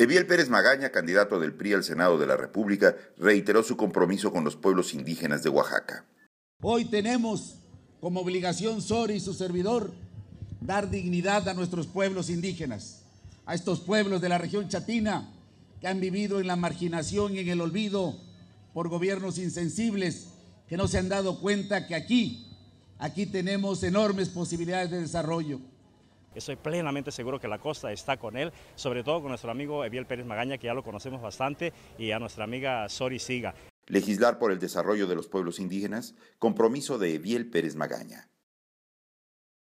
Eviel Pérez Magaña, candidato del PRI al Senado de la República, reiteró su compromiso con los pueblos indígenas de Oaxaca. Hoy tenemos como obligación Sori y su servidor dar dignidad a nuestros pueblos indígenas, a estos pueblos de la región chatina que han vivido en la marginación y en el olvido por gobiernos insensibles que no se han dado cuenta que aquí, aquí tenemos enormes posibilidades de desarrollo. Estoy plenamente seguro que la costa está con él, sobre todo con nuestro amigo Eviel Pérez Magaña, que ya lo conocemos bastante, y a nuestra amiga Sori Siga. Legislar por el desarrollo de los pueblos indígenas, compromiso de Eviel Pérez Magaña.